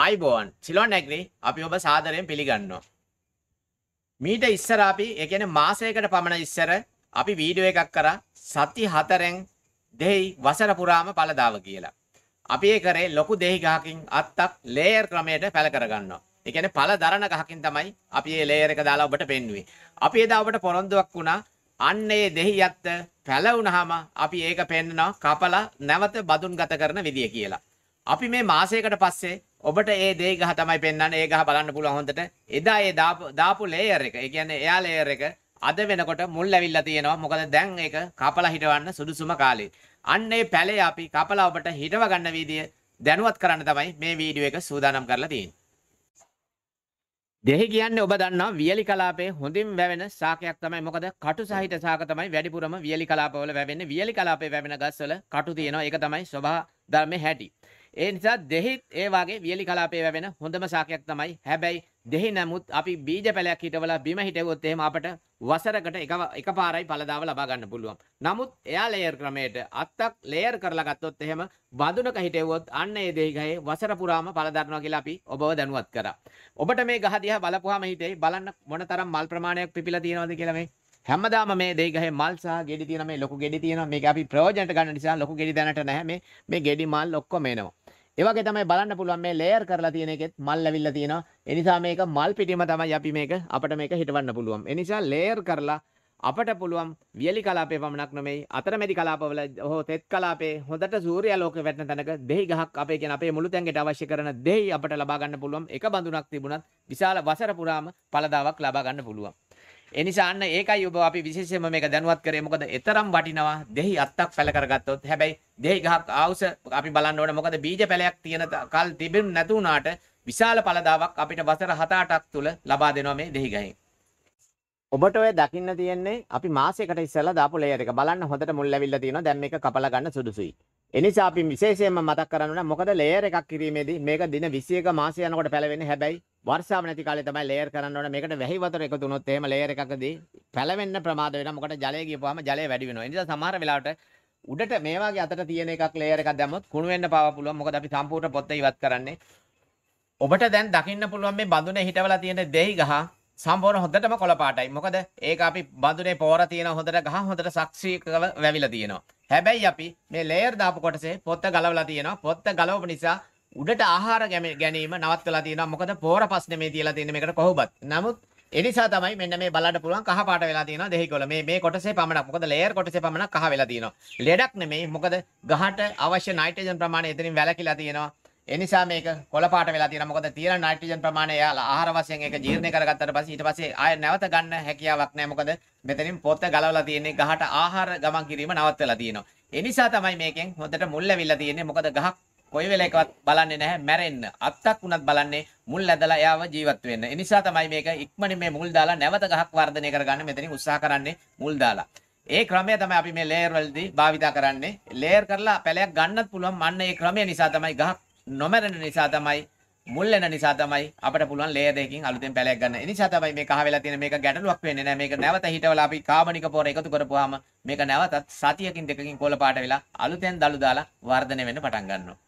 ආයිබෝන් Ceylon agri අපි ඔබ සාදරයෙන් පිළිගන්නවා. මීට ඉස්සර අපි ඒ කියන්නේ මාසයකට පමණ ඉස්සර අපි වීඩියෝ එකක් කරා සති 4න් දෙහි වසර පුරාම පළදාව කියලා. අපි ඒ කරේ ලොකු දෙහි ගහකින් අත්තක් ලේයර් ක්‍රමයට පැල කරගන්නවා. ඒ කියන්නේ පළ දරන ගහකින් තමයි අපි මේ ලේයර් එක දාලා ඔබට පෙන්වුවේ. අපි එදා ඔබට පොරොන්දුවක් වුණා අන්න ඒ දෙහි යත්ත පැල වුණාම අපි ඒක පෙන්නනවා කපලා නැවත බදුන්ගත කරන විදිය කියලා. අපි මේ මාසයකට පස්සේ ඔබට ඒ දේ ගහ තමයි පෙන්වන්නේ ඒ ගහ බලන්න පුළුවන් හොඳට එදා ඒ දාපු ලේයර් එක ඒ කියන්නේ එයා ලේයර් එක අද වෙනකොට මුල් ඇවිල්ලා තියෙනවා මොකද දැන් ඒක කපලා හිටවන්න සුදුසුම කාලේ අන්න ඒ පැලේ අපි කපලා ඔබට හිටව ගන්න විදිය දැනුවත් කරන්න තමයි මේ වීඩියෝ එක සූදානම් කරලා තියෙන්නේ දෙහි කියන්නේ ඔබ දන්නවා වියලි කලාපයේ හොඳින් වැවෙන ශාකයක් තමයි මොකද කටු සහිත ශාක තමයි වැඩිපුරම වියලි කලාපවල වැවෙන්නේ වියලි කලාපයේ වැවෙන ගස්වල කටු තියෙනවා ඒක තමයි ස්වභාව ධර්මයේ හැටි ඒ නිසා දෙහිත් ඒ වගේ වියලි කලාපේ වැවෙන හොඳම ශාකයක් තමයි. හැබැයි දෙහි නමුත් අපි බීජ පැලයක් හිටවලා බිම හිටවුවොත් එහෙම අපට වසරකට එක එකපාරයි ඵලදාව ලබා ගන්න පුළුවන්. නමුත් එයා ලේයර් ක්‍රමයට අත්තක් ලේයර් කරලා ගත්තොත් එහෙම බඳුනක හිටෙවුවොත් අන්න ඒ දෙහි ගහේ වසර පුරාම ඵල දරනවා කියලා අපි ඔබව දැනුවත් කරා. ඔබට මේ ගහ දිහා බලපුවාම හිතේ බලන්න මොනතරම් මල් ප්‍රමාණයක් පිපිලා තියෙනවද කියලා මේ හැමදාම මේ දෙයිගහේ මල් සහ ගෙඩි තියෙන මේ ලොකු ගෙඩි තියෙනවා මේක අපි ප්‍රයෝජනට ගන්න නිසා ලොකු ගෙඩි දැනට නැහැ මේ මේ ගෙඩි මල් ඔක්කොම එනවා ඒ වගේ තමයි බලන්න පුළුවන් මේ ලේයර් කරලා තියෙන එකෙත් මල් ඇවිල්ලා තියෙනවා ඒ නිසා මේක මල් පිටිම තමයි අපි මේක අපිට මේක හිටවන්න පුළුවන් ඒ නිසා ලේයර් කරලා අපට පුළුවන් වියලි කලාපේ පමණක් නෙමෙයි අතරමැදි කලාපවල හෝ තෙත් කලාපේ හොඳට සූර්යාලෝක වැටෙන තැනක දෙහි ගහක් අපේ කියන අපේ මුළු තැඟට අවශ්‍ය කරන දෙහි අපට ලබා ගන්න පුළුවන් එක බඳුනක් තිබුණත් විශාල වසර පුරාම පළදාවක් ලබා ගන්න පුළුවන් ඒ නිසා අන්න ඒකයි ඔබ අපි විශේෂයෙන්ම මේක දැනුවත් කරේ මොකද එතරම් වටිනවා දෙහි අත්තක් පැල කරගත්තොත් හැබැයි දෙහි ගහක් ආවුස අපි බලන්න ඕනේ මොකද බීජ පැලයක් තියෙන කල් තිබෙන්නේ නැතුණාට විශාල පළදාවක් අපිට වසර 7-8ක් තුල ලබා දෙනවා මේ දෙහි ගහෙන්. ඔබට ඔය දකින්න තියෙන්නේ අපි මාසයකට ඉස්සෙල්ලා දාපු ලේයර් එක බලන්න හොඳට මුල් ඇවිල්ලා තියෙනවා දැන් මේක කපලා ගන්න සුදුසුයි එනිසා අපි විශේෂයෙන්ම මතක් කරන්න ඕන මොකද ලේයර් එකක් කිරීමේදී මේක දින 21 මාසය යනකොට පැලවෙන්නේ හැබැයි වර්ෂාව නැති කාලේ තමයි ලේයර් කරන්න ඕනේ. මේකට වැහි වතුර එකතු වුණොත් එහෙම ලේයර් එකකදී පැලවෙන්න ප්‍රමාද වෙනවා. මොකද ජලය ගියපුවාම ජලය වැඩි වෙනවා. ඒ නිසා සමහර වෙලාවට උඩට මේ වගේ අතට තියෙන එකක් ලේයර් එකක් දැම්මොත් කුණු වෙන්න පාවා පුළුවන්. මොකද අපි සම්පූර්ණ පොත්ත ඉවත් කරන්නේ. ඔබට දැන් දකින්න පුළුවන් මේ බඳුනේ හිටවලා තියෙන දෙහි ගහ සම්පූර්ණ හොඳටම කොළපාටයි. මොකද ඒක අපි බඳුනේ පෝර තියෙන හොඳට ගහ හොඳට සක්ෂී කරලා වැවිලා තියෙනවා. හැබැයි අපි මේ ලේයර් දාපු කොටසේ පොත්ත ගලවලා තියෙනවා. පොත්ත ගලවපු නිසා උඩට ආහාර ගැනීම නවත්තලා තියෙනවා. මොකද පෝර ප්‍රශ්නේ මේ තියලා තියෙන මේකට කොහොමවත්. නමුත් ඒ නිසා තමයි මෙන්න මේ බලන්න පුළුවන් කහ පාට වෙලා තියෙනවා දෙහිකොළ. මේ මේ කොටසේ පමණක්. මොකද ලේයර් කොටසේ පමණක් කහ වෙලා තියෙනවා. ලෙඩක් නෙමෙයි. මොකද ගහට අවශ්‍ය නයිට්‍රජන් ප්‍රමාණය එතනින් වැළකීලා තියෙනවා. ඒ නිසා මේක කොළ පාට වෙලා තියෙනවා. මොකද තියෙන නයිට්‍රජන් ප්‍රමාණය එයාලා ආහාර වශයෙන් ඒක ජීර්ණය කරගත්තට පස්සේ ඊට පස්සේ ආය නැවත ගන්න හැකියාවක් නැහැ. මොකද මෙතනින් පොත ගලවලා තියෙන්නේ ගහට ආහාර ගමන් කිරීම නවත්තලා තියෙනවා. ඒ නිසා තමයි මේකෙන් හොඳට මුල් ලැබිලා තියෙන්නේ. මොකද ගහක් කොයි වෙලාවකවත් බලන්නේ නැහැ මැරෙන්න. අත්තක් උනත් බලන්නේ මුල් ඇදලා එයාව ජීවත් වෙන්න. ඒ නිසා තමයි මේක ඉක්මනින් මේ මුල් දාලා නැවත ගහක් වර්ධනය කරගන්න මෙතනින් උත්සාහ කරන්නේ මුල් දාලා. ඒ ක්‍රමය තමයි අපි මේ ලේයර් වලදී භාවිතා කරන්නේ. ලේයර් කරලා පැලයක් ගන්නත් පුළුවන්. මන්න ඒ ක්‍රමය නිසා තමයි ගහක් නොමැරෙන නිසා තමයි මුල් එන නිසා තමයි අපිට පුළුවන් ලේයර් එකකින් අලුතෙන් පැලයක් ගන්න. ඒ නිසා තමයි මේ කහ වෙලා තියෙන මේක ගැටලුවක් වෙන්නේ නැහැ. මේක නැවත හිටවලා අපි කාබනික පොර එකතු කරපුවාම මේක නැවතත් සතියකින් දෙකකින් කොළ පාට වෙලා අලුතෙන් දළු දාලා වර්ධනය වෙන්න පටන් ගන්නවා.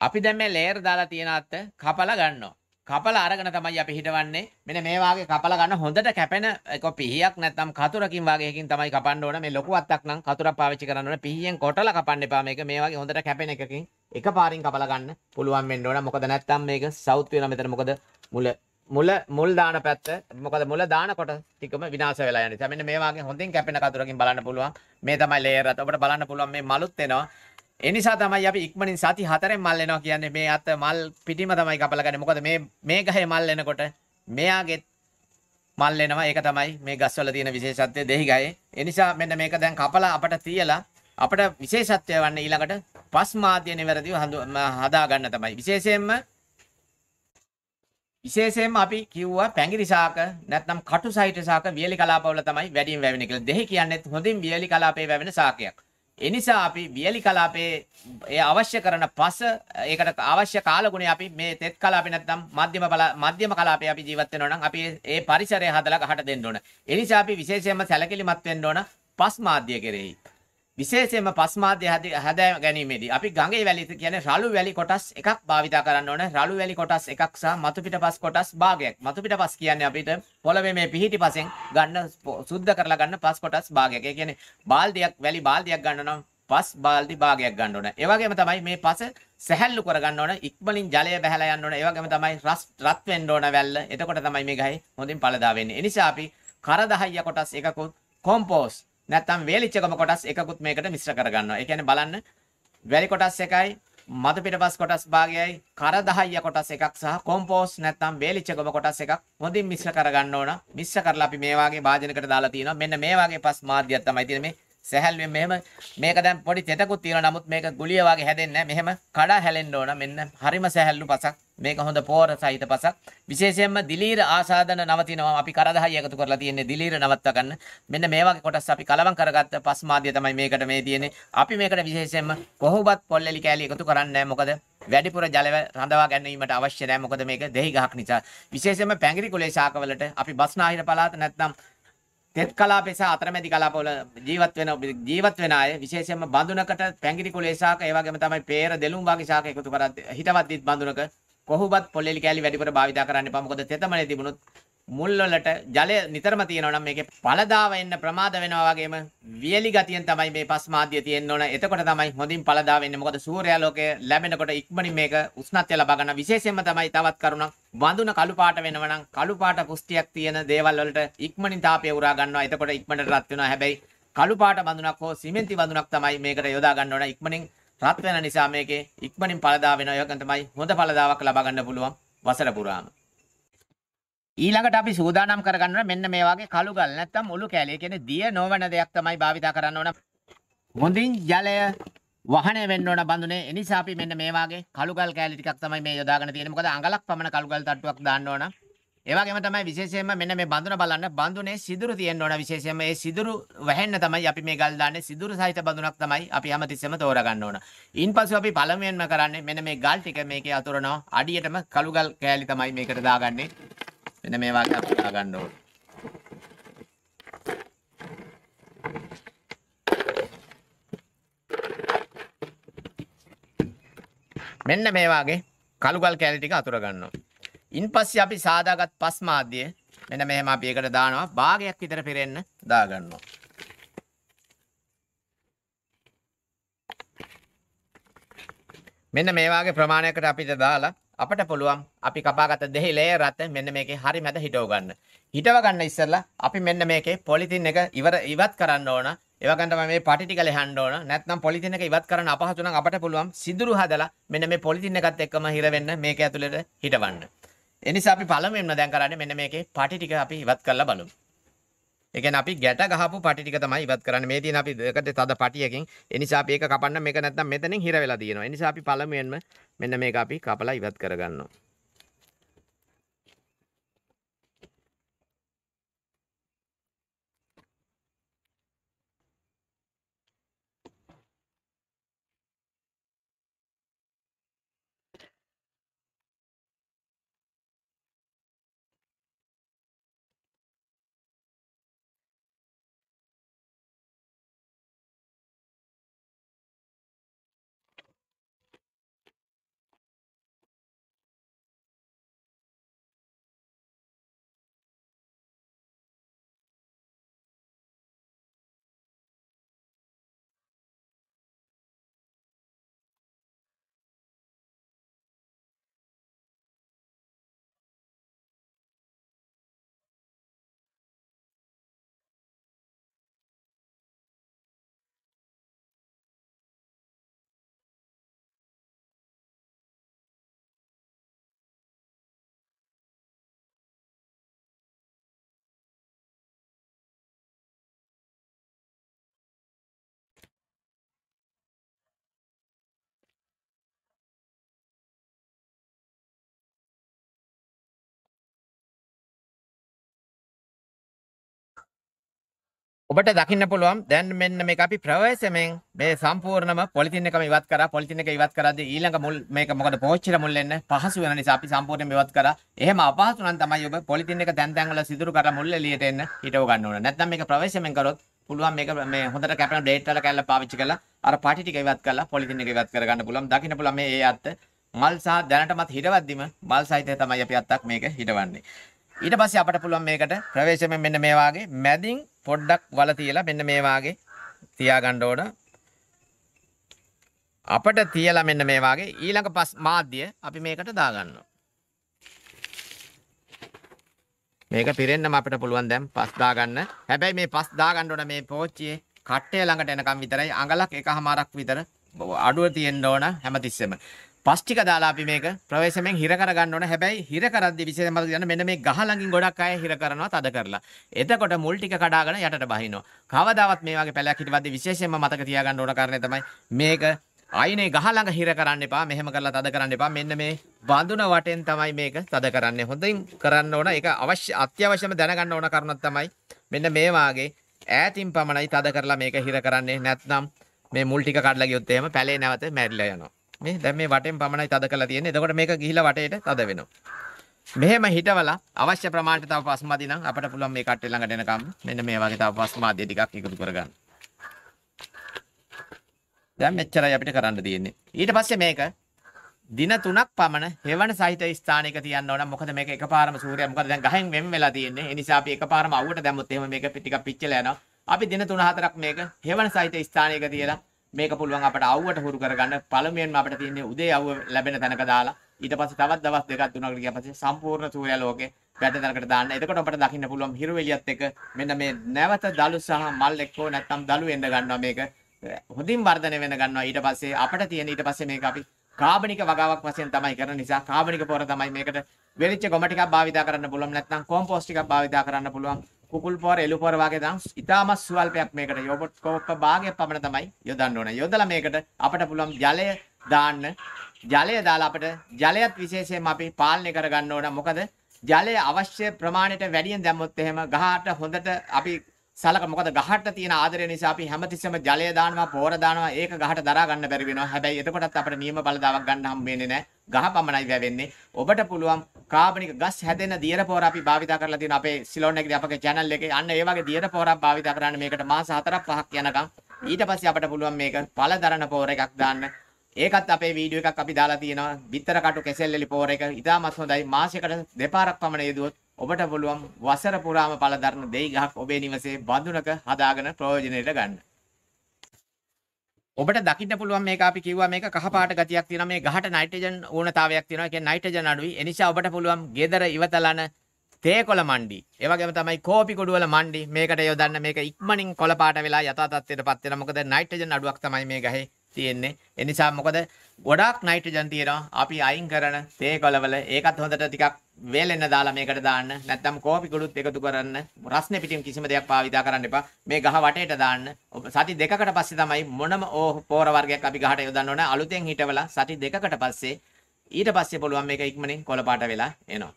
අපි දැන් මේ ලේයර් දාලා තියෙන අත කපලා ගන්නවා. කපලා අරගෙන තමයි අපි හිටවන්නේ. මෙන්න මේ වාගේ කපලා ගන්න හොඳට කැපෙන එක පිහියක් නැත්නම් කතුරකින් වාගේකින් තමයි කපන්න ඕන. මේ ලොකු අත්තක් නම් කතුරක් පාවිච්චි කරන්න ඕන. පිහියෙන් කොටලා කපන්න එපා මේක. මේ වාගේ හොඳට කැපෙන එකකින් එකපාරින් කපලා ගන්න පුළුවන් වෙන්න ඕන. මොකද නැත්නම් මේක සවුත් වෙනවා මෙතන. මොකද මුල මුල මුල් දාන පැත්ත. මොකද මුල දාන කොට ටිකම විනාශ වෙලා යනවා. මෙන්න මේ වාගේ හොඳින් කැපෙන කතුරකින් බලන්න පුළුවන්. මේ තමයි ලේයර් අත. ඔබට බලන්න පුළුවන් මේ මලුත් එනවා. ඒ නිසා තමයි අපි ඉක්මනින් සති 4න් මල් එනවා කියන්නේ මේ අත මල් පිටිම තමයි කපලා ගන්නේ. මොකද මේ මේ ගහේ මල් එනකොට මෙයාගේ මල් එනවා. ඒක තමයි මේ ගස්වල තියෙන විශේෂත්වය දෙහි ගහේ. ඒ නිසා මෙන්න මේක දැන් කපලා අපට තියලා අපට විශේෂත්වය වන්නේ ඊළඟට පස් මාධ්‍ය නිවැරදිව හදා ගන්න තමයි. විශේෂයෙන්ම විශේෂයෙන්ම අපි කිව්වා පැංගිරි ශාක නැත්නම් කටු සහිත ශාක වියලි කලාපවල තමයි වැඩිම වැවෙන්නේ කියලා. දෙහි කියන්නේ හොඳින් වියලි කලාපේ වැවෙන ශාකයක්. එනිසා අපි වියලි කලාපයේ ඒ අවශ්‍ය කරන පස ඒකට අවශ්‍ය කාලගුණය අපි මේ තෙත් කලාපේ නැත්නම් මධ්‍යම මධ්‍යම කලාපේ අපි ජීවත් වෙනවා නම් අපි ඒ පරිසරය හදලා ගහට දෙන්න ඕන. එනිසා අපි විශේෂයෙන්ම සැලකිලිමත් වෙන්න ඕන පස් මාධ්‍ය කෙරෙහි. විශේෂයෙන්ම පස්මාධ්‍ය හැදෑ ගැනීමේදී අපි ගඟේ වැලි කියන්නේ රළු වැලි කොටස් එකක් භාවිතා කරන්න ඕනේ. රළු වැලි කොටස් එකක් සහ මතු පිටපස් කොටස් භාගයක්. මතු පිටපස් කියන්නේ අපිට පොළවේ මේ පිහිටි පසෙන් ගන්න සුද්ධ කරලා ගන්න පස් කොටස් භාගයක්. ඒ කියන්නේ බාල්දියක් වැලි බාල්දියක් ගන්න නම් පස් බාල්දි භාගයක් ගන්න ඕනේ. ඒ වගේම තමයි මේ පස සැහැල්ලු කර ගන්න ඕනේ. ඉක්මනින් ජලය බහලා යන්න ඕනේ. ඒ වගේම තමයි රස් රත් වෙන්න ඕන වැල්ල. එතකොට තමයි මේ ගහේ හොඳින් පළදා වෙන්නේ. ඒ නිසා අපි කර දහය කොටස් එකකුත් කොම්පෝස්ට් නැත්නම් වේලිච්චකම කොටස් එකකුත් මේකට මිශ්‍ර කරගන්නවා. ඒ කියන්නේ බලන්න වැලි කොටස් එකයි මද පිටපස් කොටස් භාගයයි කර දහයිය කොටස් එකක් සහ කොම්පෝස් නැත්නම් වේලිච්ච ගොම කොටස් එකක් හොඳින් මිශ්‍ර කරගන්න ඕන. මිශ්‍ර කරලා අපි මේ වාගේ භාජනයකට දාලා තිනවා. මෙන්න මේ වාගේ පස් මාධ්‍යයක් තමයි තියෙන්නේ මේ සැහැල්ලුවෙන් මෙහෙම මේක දැන් පොඩි තෙතකුත් තියෙනවා නමුත් මේක ගුලිය වගේ හැදෙන්නේ නැහැ. මෙහෙම කඩා හැලෙන්න ඕන. මෙන්න හරිම සැහැල්ලු පසක්. මේක හොඳ පෝර සහිත පසක්. විශේෂයෙන්ම දිලීර ආසාදන නවතිනවා. අපි කරදහයි එකතු කරලා තියෙන්නේ දිලීර නවත්වා ගන්න. මෙන්න මේ වගේ කොටස් අපි කලවම් කරගත්ත පස් මාධ්‍ය තමයි මේකට මේ තියෙන්නේ. අපි මේකට විශේෂයෙන්ම කොහොමවත් පොල්ලෙලි කෑලි එකතු කරන්නේ මොකද වැඩිපුර ජලව රඳවා ගැනීමට අවශ්‍ය නැහැ. මොකද මේක දෙහි ගහක් නිසා. විශේෂයෙන්ම පැංගිරි කුලේ ශාකවලට අපි බස්නාහිර පළාත නැත්නම් තෙත් කලාපේ සහ අතරමැදි කලාපවල ජීවත් වෙන ජීවත් වෙන අය විශේෂයෙන්ම බඳුනකට පැංගිරි කුලේ ශාක ඒ වගේම තමයි පේර දෙලුම් වගේ ශාක එකතු කරද්දී හිතවත් දිත් බඳුනක කොහොමවත් පොල්ලෙලි කෑලි වැඩිපුර භාවිතා කරන්න එපා මොකද තෙතමනේ තිබුණොත් මුල් වලට ජලය නිතරම තියෙනවා නම් මේකේ පළදාව එන්න ප්‍රමාද වෙනවා වගේම වියලි ගතියෙන් තමයි මේ පස් මාධ්‍ය තියෙන්න ඕන. එතකොට තමයි හොඳින් පළදාව එන්නේ. මොකද සූර්යාලෝකය ලැබෙනකොට ඉක්මනින් මේක උෂ්ණත්වය ලබා ගන්න. විශේෂයෙන්ම තමයි තවත් කරුණක් වඳුන කළු පාට වෙනවා නම් කළු පාට පුෂ්ටියක් තියෙන දේවල් වලට ඉක්මනින් තාපය උරා ගන්නවා. එතකොට ඉක්මනට රත් වෙනවා. හැබැයි කළු පාට බඳුනක් හෝ සිමෙන්ති බඳුනක් තමයි මේකට යොදා ගන්න ඕන. ඉක්මනින් රත් වෙන නිසා මේකේ ඉක්මනින් පළදාව වෙනවා. ඒකෙන් තමයි හොඳ පළදාවක් ලබා ගන්න පුළුවන් වසර පුරාම. ඊළඟට අපි සූදානම් කරගන්න මෙන්න මේ වගේ කළු ගල් නැත්තම් උළු කැලේ කියන්නේ දිය නොවන දෙයක් තමයි භාවිතා කරන්න ඕන. හොඳින් ජලය වහණය වෙන්න ඕන බඳුනේ. ඒ නිසා අපි මෙන්න මේ වගේ කළු ගල් කැලේ ටිකක් තමයි මේ යොදාගෙන තියෙන්නේ. මොකද අඟලක් පමණ කළු ගල් තට්ටුවක් දාන්න ඕන. ඒ වගේම තමයි විශේෂයෙන්ම මෙන්න මේ බඳුන බලන්න බඳුනේ සිදුරු තියෙන්න ඕන විශේෂයෙන්ම මේ සිදුරු වැහෙන්න තමයි අපි මේ ගල් දාන්නේ. සිදුරු සහිත බඳුනක් තමයි අපි හැමතිස්සෙම තෝරා ගන්න ඕන. ඊන්පස්ව අපි පළමුවෙන්ම කරන්නේ මෙන්න මේ ගල් ටික මේකේ අතුරනවා. අඩියටම කළු ගල් කැලේ තමයි මේකට දාගන්නේ. මෙන්න මේ වගේ අපි ගන්න ඕනේ. මෙන්න මේ වගේ කළු ගල් කැලි ටික අතුර ගන්නවා. ඉන්පස්සේ අපි සාදාගත් පස් මාධ්‍ය මෙන්න මෙහෙම අපි එකට දානවා භාගයක් විතර පෙරෙන්න දා ගන්නවා. මෙන්න මේ වගේ ප්‍රමාණයකට අපිට දාලා අපට පුළුවන් අපි කපාගත දෙහි ලේයර් අත මෙන්න මේකේ හරි මැද හිටව ගන්න. හිටව ගන්න ඉස්සෙල්ලා අපි මෙන්න මේකේ පොලිතින් එක ඉවර ඉවත් කරන්න ඕන. ඒවගන් තමයි මේ පටි ටික ලෙහන්න ඕන. නැත්නම් පොලිතින් එක ඉවත් කරන්න අපහසු නම් අපට පුළුවන් සිදුරු හදලා මෙන්න මේ පොලිතින් එකත් එක්කම හිර වෙන්න මේක ඇතුළේට හිටවන්න. එනිසා අපි පළමුවෙන්ම දැන් කරන්නේ මෙන්න මේකේ පටි ටික අපි ඉවත් කරලා බලමු. ඒ කියන්නේ අපි ගැට ගහපු පටි ටික තමයි ඉවත් කරන්නේ. මේ තියෙන අපි දෙකට තද පටියකින්. ඒ නිසා අපි ඒක කපන්න මේක නැත්තම් මෙතනින් හිර වෙලා දිනනවා. ඒ නිසා අපි පළමුවෙන්ම මෙන්න මේක අපි කපලා ඉවත් කරගන්නවා. ඔබට දකින්න පුළුවන් දැන් මෙන්න මේක අපි ප්‍රවේශමෙන් මේ සම්පූර්ණම පොලිතින් එකම ඉවත් කරා පොලිතින් එක ඉවත් කරද්දී ඊළඟ මුල් මේක මොකද පෝච්චිර මුල් එන්න පහසු වෙන නිසා අපි සම්පූර්ණයෙන්ම ඉවත් කරා. එහෙම අපහසු නම් තමයි ඔබ පොලිතින් එක දැන් දැන් වල සිදුරු කරලා මුල් එළියට එන්න හිටව ගන්න ඕන. නැත්නම් මේක ප්‍රවේශමෙන් කරොත් පුළුවන් මේක මේ හොඳට කැපෙන ඩේට් වල කැල්ල පාවිච්චි කරලා අර පාටි ටික ඉවත් කරලා පොලිතින් එක ඉවත් කර ගන්න පුළුවන්. දකින්න පුළුවන් මේ ඒ අත්ත මල් සහ දැනටමත් හිටවද්දිම මල් සහිතය තමයි අපි අත්තක් මේක හිටවන්නේ. ඊට පස්සේ අපට පුළුවන් මේකට ප්‍රවේශමෙන් මෙන්න මේ වාගේ මැදින් පොඩ්ඩක් වල තියලා මෙන්න මේ වාගේ තියාගන්න ඕන. අපට තියලා මෙන්න මේ වාගේ ඊළඟ පස් මාධ්‍ය අපි මේකට දාගන්නවා. මේක පිරෙන්නම අපිට පුළුවන් දැන් පස් දාගන්න. හැබැයි මේ පස් දාගන්න ඕන මේ පෝච්චියේ කට්ටය ළඟට එනකම් විතරයි අඟලක් එකහමාරක් විතර අඩුව තියෙන්න ඕන හැමතිස්සෙම. පස් ටික දාලා අපි මේක ප්‍රවේශමෙන් හිර කරගන්න ඕන. හැබැයි හිර කරද්දී විශේෂයෙන්ම කියන්න මෙන්න මේ ගහ ළඟින් ගොඩක් අය හිර කරනවා තද කරලා. එතකොට මුල් ටික කඩාගෙන යටට බහිනවා. කවදාවත් මේ වගේ පැලයක් හිටවද්දී විශේෂයෙන්ම මතක තියාගන්න ඕන කාරණේ තමයි මේක අයිනේ ගහ ළඟ හිර කරන්න එපා. මෙහෙම කරලා තද කරන්න එපා. මෙන්න මේ වඳුන වටෙන් තමයි මේක තද කරන්නේ. හොඳින් කරන්න ඕන. ඒක අවශ්‍ය අත්‍යවශ්‍යම දැනගන්න ඕන කරුණක් තමයි මෙන්න මේ වාගේ ඈතින් පමණයි තද කරලා මේක හිර කරන්නේ. නැත්නම් මේ මුල් ටික කඩලා ගියොත් එහෙම පැලේ නැවත මැරිලා යනවා. මේ දැන් මේ වටෙන් පමණයි තද කරලා තියෙන්නේ. එතකොට මේක ගිහිලා වටේට තද වෙනවා. මෙහෙම හිටවලා අවශ්‍ය ප්‍රමාණයට තව පස්මාදි නම් අපිට පුළුවන් මේ කට්ටේ ළඟට එනකම් මෙන්න මේ වගේ තව පස්මාදි ටිකක් එකතු කරගන්න. දැන් මෙච්චරයි අපිට කරන්න තියෙන්නේ. ඊට පස්සේ මේක දින 3ක් පමණ හේවන සහිත ස්ථානයක තියන්න ඕන. මොකද මේක එකපාරම සූර්යයා මොකද දැන් ගහෙන් වෙන් වෙලා තියෙන්නේ. ඒ නිසා අපි එකපාරම අවුවට දැම්මොත් එහෙම මේක ටිකක් පිච්චලා යනවා. අපි දින 3 4ක් මේක හේවන සහිත ස්ථානයක තියලා මේක පුළුවන් අපට අවුවට හුරු කරගන්න පළමුවෙන්ම අපිට තියෙන්නේ උදේ අවුව ලැබෙන තැනක දාලා ඊට පස්සේ තවත් දවස් දෙකක් තුනකට ගියා පස්සේ සම්පූර්ණ සූර්යා ලෝකේ වැට තැනකට දාන්න. එතකොට අපට දකින්න පුළුවන් හිරු එළියත් එක්ක මෙන්න මේ නැවත දලු සහ මල් එක්කෝ නැත්නම් දලු එන්න ගන්නවා මේක. හොඳින් වර්ධනය වෙන ගන්නවා. ඊට පස්සේ අපට තියෙන ඊට පස්සේ මේක අපි කාබනික වගාවක් වශයෙන් තමයි කරන නිසා කාබනික පොර තමයි මේකට වෙලිච්ච ගොම ටිකක් භාවිතා කරන්න පුළුවන් නැත්නම් කොම්පෝස්ට් ටිකක් භාවිතා කරන්න පුළුවන්. කුකුල් පොර එළු පොර වගේ දම් ඉතාමත් සුවල්පයක් මේකට යොබට් කෝප්ප භාගයක් පමණ තමයි යොදන්න ඕන. යොදලා මේකට අපිට පුළුවන් ජලය දාන්න. ජලය දාලා අපිට ජලයත් විශේෂයෙන්ම අපි පාලනය කරගන්න ඕන. මොකද ජලය අවශ්‍ය ප්‍රමාණයට වැඩියෙන් දැම්මොත් එහෙම ගහට හොඳට අපි සලක මොකද ගහට තියෙන ආදරය නිසා අපි හැමතිස්සෙම ජලය දානවා පොහොර දානවා ඒක ගහට දරා ගන්න බැරි වෙනවා හැබැයි එතකොටත් අපිට නියම බලදාවක් ගන්න හම් වෙන්නේ නැහැ ගහ පමණයි වැවෙන්නේ ඔබට පුළුවන් කාබනික ගස් හැදෙන දියර පොහොර අපි භාවිතා කරලා තියෙන අපේ සිලෝන් එකේදී අපගේ channel එකේ අන්න ඒ වගේ දියර පොහොරක් භාවිතා කරන්න මේකට මාස 4ක් 5ක් යනකම් ඊට පස්සේ අපිට පුළුවන් මේක පළ දරන පොහොර එකක් දාන්න ඒකත් අපේ වීඩියෝ එකක් අපි දාලා තියෙනවා බිත්තර කටු කෙසෙල් එලි පොහොර එක ඉතාමත් හොඳයි මාසයකට දෙපාරක් පමණ යෙදුවොත් ඔබට පුළුවන් වසර පුරාම පළදරන දෙයි ගහක් ඔබේ නිවසේ බඳුනක හදාගෙන ප්‍රයෝජනෙට ගන්න. ඔබට දකින්න පුළුවන් මේක අපි කිව්වා මේක කහපාට ගතියක් තියෙනවා මේ ගහට නයිට්‍රජන් ඕනතාවයක් තියෙනවා. ඒ කියන්නේ නයිට්‍රජන් අඩුයි. ඒ නිසා ඔබට පුළුවන් gedara ඉවතලන තේකොළ මණ්ඩි. ඒ වගේම තමයි කෝපි කුඩුවල මණ්ඩි. මේකට යොදන්න මේක ඉක්මනින් කොළ පාට වෙලා යථා තත්ත්වයටපත් වෙනවා. මොකද නයිට්‍රජන් අඩුවක් තමයි මේ ගහේ තියෙන්නේ. ඒ නිසා මොකද ගොඩාක් නයිට්‍රජන් තියෙනවා. අපි අයින් කරන තේ කොළවල ඒකත් හොඳට ටිකක් වේලෙන්න දාලා මේකට දාන්න. නැත්නම් කෝපි කුඩුත් එකතු කරන්න. රස්නේ පිටින් කිසිම දෙයක් පාවිච්චි කරන්න එපා. මේ ගහ වටේට දාන්න. සති දෙකකට පස්සේ තමයි මොනම පෝර වර්ගයක් අපි ගහට යොදන්න ඕන. අලුතෙන් හිටවලා සති දෙකකට පස්සේ ඊට පස්සේ පුළුවන් මේක ඉක්මනින් කොළපාට වෙලා එනවා.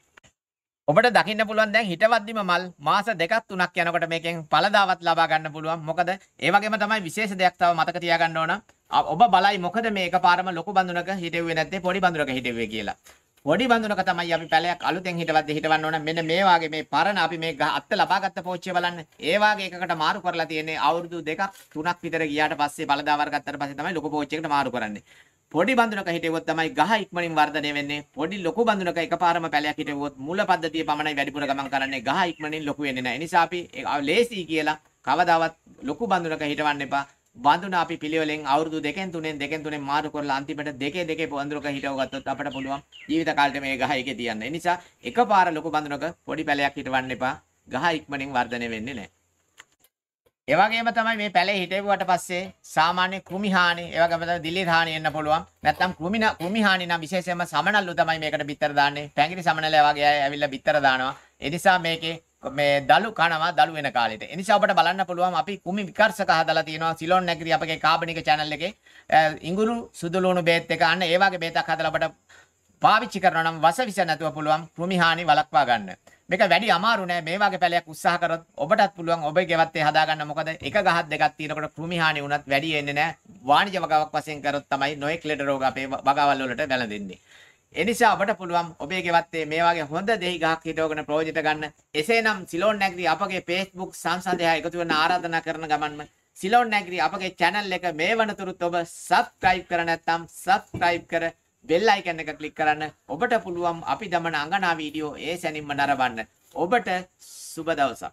ඔබට දකින්න පුළුවන් දැන් හිටවද්දිම මල් මාස දෙකක් තුනක් යනකොට මේකෙන් පළදාවත් ලබා ගන්න පුළුවන්. මොකද ඒ වගේම තමයි විශේෂ දෙයක් තව මතක තියාගන්න ඕන. ඔබ බලයි මොකද මේක පාරම ලොකු බඳුනක හිටෙව්වේ නැත්තේ පොඩි බඳුනක හිටෙව්වේ කියලා. පොඩි බඳුනක තමයි අපි පැලයක් අලුතෙන් හිටවද්ද හිටවන්න ඕන. මෙන්න මේ වාගේ මේ පරණ අපි මේ අත්ත ලබාගත්ත පෝච්චිය බලන්න. ඒ වාගේ එකකට මාරු කරලා තියෙන්නේ අවුරුදු දෙකක් තුනක් විතර ගියාට පස්සේ බලදාවර ගත්තට පස්සේ තමයි ලොකු පෝච්චියකට මාරු කරන්නේ. පොඩි බඳුනක හිටෙව්වොත් තමයි ගහ ඉක්මනින් වර්ධනය වෙන්නේ. පොඩි ලොකු බඳුනක එකපාරම පැලයක් හිටෙව්වොත් මුල පද්ධතිය පමණයි වැඩිපුර ගමන් කරන්නේ. ගහ ඉක්මනින් ලොකු වෙන්නේ නැහැ. ඒ නිසා අපි ලේසි කියලා කවදාවත් ලොකු බඳුනක හිටවන්න එපා. වඳුන අපි පිළිවෙලෙන් අවුරුදු දෙකෙන් තුනෙන් දෙකෙන් තුනෙන් මාරු කරලා අන්තිමට දෙකේ දෙකේ වඳුරක හිටව ගත්තොත් අපිට පුළුවන් ජීවිත කාලෙට මේ ගහ එකේ තියන්න. ඒ නිසා එකපාර ලොකු වඳුනක පොඩි පැලයක් හිටවන්න එපා. ගහ ඉක්මනින් වර්ධනය වෙන්නේ නැහැ. ඒ වගේම තමයි මේ පැලේ හිටෙවුවට පස්සේ සාමාන්‍ය කෘමි හානි, ඒ වගේම තමයි දිලි හානි එන්න පුළුවන්. නැත්තම් කෘමි කෘමි හානි නම් විශේෂයෙන්ම සමනල්ලු තමයි මේකට බිත්තර දාන්නේ. පැංගිරි සමනලයා වගේ අය ඇවිල්ලා බිත්තර දානවා. ඒ නිසා මේකේ මේ දලු කනවා දලු වෙන කාලෙට. ඒ නිසා ඔබට බලන්න පුළුවන් අපි කුමි විකර්ෂක හදලා තියෙනවා සිලොන් නැගිරි අපගේ කාබනික channel එකේ ඉඟුරු සුදුලුණු බේත් එක අන්න ඒ වගේ බේතක් හදලා ඔබට පාවිච්චි කරනවා නම් වස විස නැතුව පුළුවන් කෘමි හානි වළක්වා ගන්න. මේක වැඩි අමාරු නෑ මේ වගේ පැලයක් උත්සාහ කරොත් ඔබටත් පුළුවන් ඔබේ ගෙවත් ඒ හදාගන්න මොකද එක ගහක් දෙකක් තියෙනකොට කෘමි හානි වුණත් වැඩි එන්නේ නෑ වාණිජ වගාවක් වශයෙන් කරොත් තමයි නොයෙක් ලෙඩ රෝග අපේ වගාවල් වලට වැළඳෙන්නේ. එනිසා ඔබට පුළුවන් ඔබේ ගෙවත්තේ මේ වගේ හොඳ දෙහි ගහක් හිටවගෙන ප්‍රයෝජන ගන්න. එසේනම් සිලෝන් නැගරි අපගේ Facebook සංසදයට එකතු වෙන ආරාධනා කරන ගමන්ම සිලෝන් නැගරි අපගේ channel එක මේ වනතුරුත් ඔබ subscribe කර නැත්නම් subscribe කර බෙල් අයිකන් එක ක්ලික් කරන්න. ඔබට පුළුවන් අපි දමන අඟනා වීඩියෝ ඒ සැනින්ම නරඹන්න. ඔබට සුබ දවසක්.